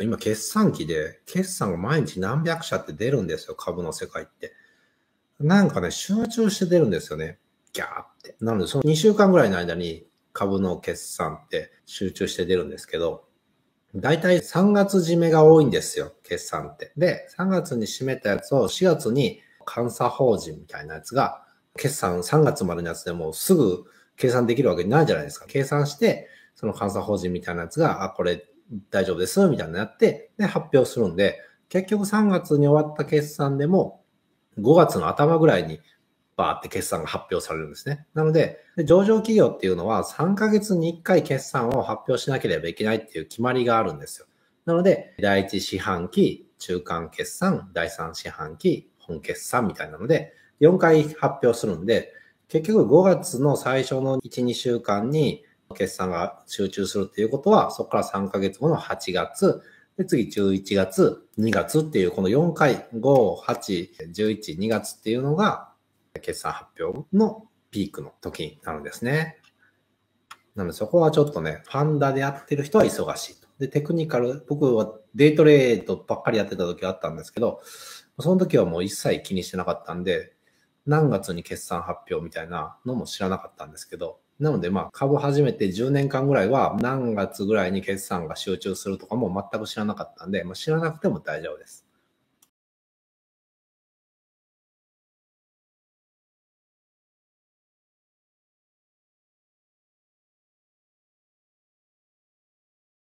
今、決算期で、決算が毎日何百社って出るんですよ、株の世界って。なんかね、集中して出るんですよね。ギャーって。なので、その2週間ぐらいの間に株の決算って集中して出るんですけど、大体3月締めが多いんですよ、決算って。で、3月に締めたやつを4月に監査法人みたいなやつが、決算3月までのやつでもうすぐ計算できるわけないじゃないですか。計算して、その監査法人みたいなやつが、あ、これ大丈夫です、みたいになって、で、発表するんで、結局3月に終わった決算でも、5月の頭ぐらいにバーって決算が発表されるんですね。なので、上場企業っていうのは3ヶ月に1回決算を発表しなければいけないっていう決まりがあるんですよ。なので、第1四半期、中間決算、第3四半期、本決算みたいなので、4回発表するんで、結局5月の最初の1、2週間に決算が集中するっていうことは、そこから3ヶ月後の8月、で、次11月、2月っていう、この4回、5、8、11、2月っていうのが、決算発表のピークの時になるんですね。なのでそこはちょっとね、ファンダでやってる人は忙しいと。で、テクニカル、僕はデイトレードばっかりやってた時あったんですけど、その時はもう一切気にしてなかったんで、何月に決算発表みたいなのも知らなかったんですけど、なのでまあ株始めて10年間ぐらいは何月ぐらいに決算が集中するとかも全く知らなかったんで、まあ、知らなくても大丈夫です。